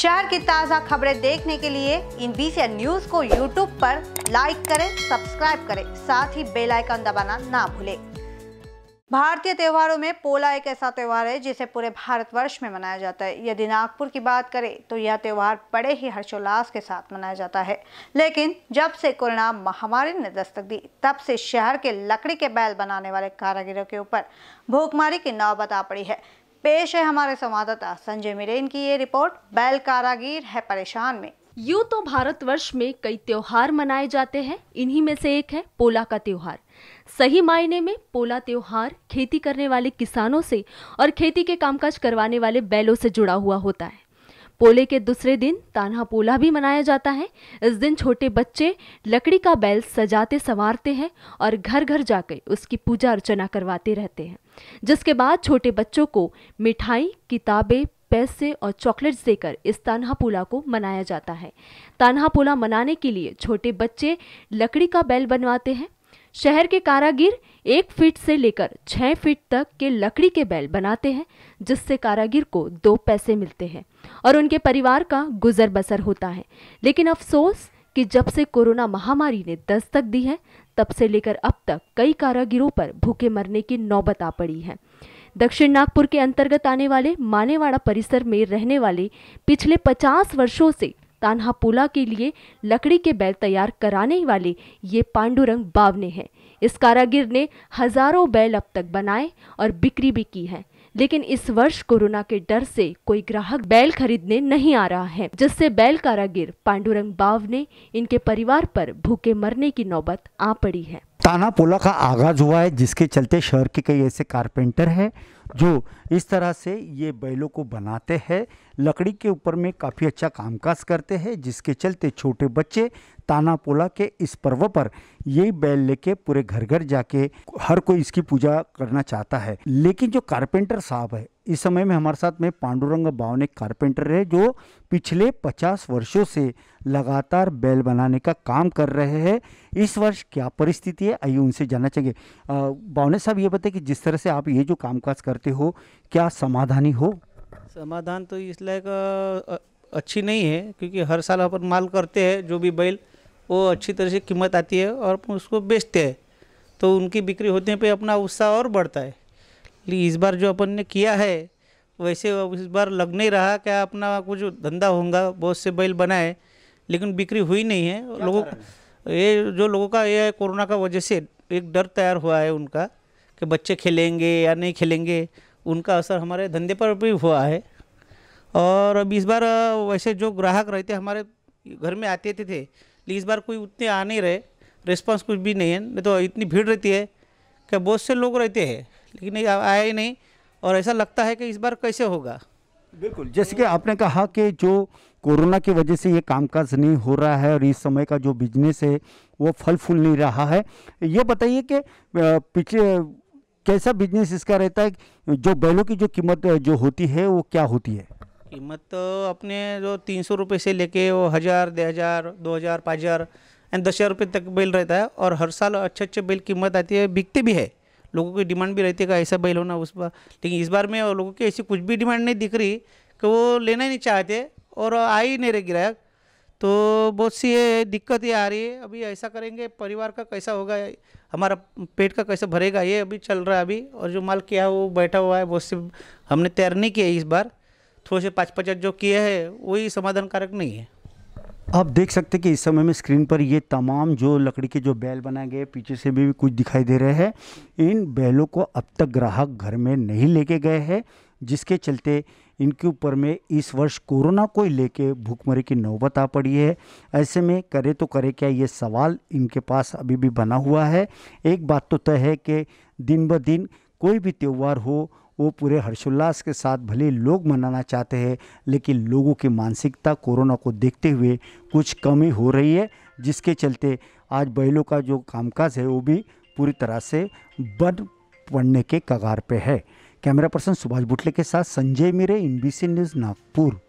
शहर की ताज़ा खबरें देखने के लिए इन बीसी न्यूज को यूट्यूब पर लाइक करें सब्सक्राइब करें साथ ही बेल आइकन दबाना ना भूलें भारतीय त्योहारों में पोला एक ऐसा त्यौहार है जिसे पूरे भारतवर्ष में मनाया जाता है यदि नागपुर की बात करें तो यह त्यौहार बड़े ही हर्षोल्लास के साथ मनाया जाता है लेकिन जब से कोरोना महामारी ने दस्तक दी तब से शहर के लकड़ी के बैल बनाने वाले कारागिरों के ऊपर भूखमारी की नौबत आ पड़ी है पेश है हमारे संवाददाता संजय मिरेन की ये रिपोर्ट बैल कारागिर है परेशान में यूँ तो भारतवर्ष में कई त्योहार मनाए जाते हैं इन्हीं में से एक है पोला का त्योहार सही मायने में पोला त्योहार खेती करने वाले किसानों से और खेती के कामकाज करवाने वाले बैलों से जुड़ा हुआ होता है पोले के दूसरे दिन तान्हा पोला भी मनाया जाता है इस दिन छोटे बच्चे लकड़ी का बैल सजाते संवारते हैं और घर घर जाकर उसकी पूजा अर्चना करवाते रहते हैं जिसके बाद छोटे बच्चों को मिठाई किताबें पैसे और चॉकलेट्स देकर इस तान्हा पोला को मनाया जाता है तान्हा पोला मनाने के लिए छोटे बच्चे लकड़ी का बैल बनवाते हैं शहर के कारागिर एक फीट से लेकर छः फीट तक के लकड़ी के बैल बनाते हैं जिससे कारागिर को दो पैसे मिलते हैं और उनके परिवार का गुजर बसर होता है लेकिन अफसोस कि जब से कोरोना महामारी ने दस्तक दी है तब से लेकर अब तक कई कारागिरों पर भूखे मरने की नौबत आ पड़ी है दक्षिण नागपुर के अंतर्गत आने वाले मानेवाड़ा परिसर में रहने वाले पिछले 50 वर्षों से तान्हापुला के लिए लकड़ी के बैल तैयार कराने वाले ये पांडुरंग बावने हैं इस कारागिर ने हजारों बैल अब तक बनाए और बिक्री भी की है लेकिन इस वर्ष कोरोना के डर से कोई ग्राहक बैल खरीदने नहीं आ रहा है जिससे बैल कारागिर पांडुरंग बाव ने इनके परिवार पर भूखे मरने की नौबत आ पड़ी है ताना पोला का आगाज़ हुआ है जिसके चलते शहर के कई ऐसे कारपेंटर हैं जो इस तरह से ये बैलों को बनाते हैं लकड़ी के ऊपर में काफ़ी अच्छा कामकाज करते हैं जिसके चलते छोटे बच्चे ताना पोला के इस पर्व पर यही बैल लेके पूरे घर घर जाके हर कोई इसकी पूजा करना चाहता है लेकिन जो कारपेंटर साहब है इस समय में हमारे साथ में पांडुरंग बावने कारपेंटर है जो पिछले 50 वर्षों से लगातार बैल बनाने का काम कर रहे हैं इस वर्ष क्या परिस्थिति है आइए उनसे जानना चाहिए बावने साहब ये बताए कि जिस तरह से आप ये जो कामकाज करते हो क्या समाधानी हो समाधान तो इस का अच्छी नहीं है क्योंकि हर साल अपन माल करते हैं जो भी बैल वो अच्छी तरह से कीमत आती है और उसको बेचते हैं तो उनकी बिक्री होते पर अपना उत्साह और बढ़ता है लिए इस बार जो अपन ने किया है वैसे इस बार लग नहीं रहा क्या अपना कुछ धंधा होगा बहुत से बैल बनाए लेकिन बिक्री हुई नहीं है लोगों ये जो लोगों का ये कोरोना का वजह से एक डर तैयार हुआ है उनका कि बच्चे खेलेंगे या नहीं खेलेंगे उनका असर हमारे धंधे पर भी हुआ है और अब इस बार वैसे जो ग्राहक रहते हमारे घर में आते थे, थे लेकिन इस बार कोई उतने आ नहीं रहे रिस्पॉन्स कुछ भी नहीं है नहीं तो इतनी भीड़ रहती है कि बहुत से लोग रहते हैं लेकिन आया ही नहीं और ऐसा लगता है कि इस बार कैसे होगा बिल्कुल जैसे कि आपने कहा कि जो कोरोना की वजह से ये कामकाज नहीं हो रहा है और इस समय का जो बिजनेस है वो फल फूल नहीं रहा है ये बताइए कि पिछले कैसा बिजनेस इसका रहता है जो बैलों की जो कीमत जो होती है वो क्या होती है कीमत तो अपने जो तीन सौ रुपये से लेके वो हज़ार दे हज़ार दो हज़ार पाँच हज़ार एंड दस हज़ार रुपये तक बेल रहता है और हर साल अच्छे अच्छे बिल कीमत आती है बिकते भी है लोगों की डिमांड भी रहती है कि ऐसा बैल होना उस बार लेकिन इस बार में लोगों की ऐसी कुछ भी डिमांड नहीं दिख रही कि वो लेना ही नहीं चाहते और आ ही नहीं रहे ग्राहक तो बहुत सी दिक्कतें आ रही है अभी ऐसा करेंगे परिवार का कैसा होगा हमारा पेट का कैसा भरेगा ये अभी चल रहा है अभी और जो माल किया वो बैठा हुआ है बहुत से हमने तैयार नहीं किया इस बार थोड़े से पाँच पचास जो किए हैं वही समाधानकारक नहीं है आप देख सकते हैं कि इस समय में स्क्रीन पर ये तमाम जो लकड़ी के जो बैल बनाए गए पीछे से भी कुछ दिखाई दे रहे हैं इन बैलों को अब तक ग्राहक घर में नहीं लेके गए हैं जिसके चलते इनके ऊपर में इस वर्ष कोरोना को ही लेके भूखमरी की नौबत आ पड़ी है ऐसे में करे तो करे क्या ये सवाल इनके पास अभी भी बना हुआ है एक बात तो तय है कि दिन ब दिन कोई भी त्यौहार हो वो पूरे हर्षोल्लास के साथ भले लोग मनाना चाहते हैं लेकिन लोगों की मानसिकता कोरोना को देखते हुए कुछ कमी हो रही है जिसके चलते आज बैलों का जो कामकाज है वो भी पूरी तरह से बंद पड़ने के कगार पे है कैमरा पर्सन सुभाष बुटले के साथ संजय मिरे इन न्यूज़ नागपुर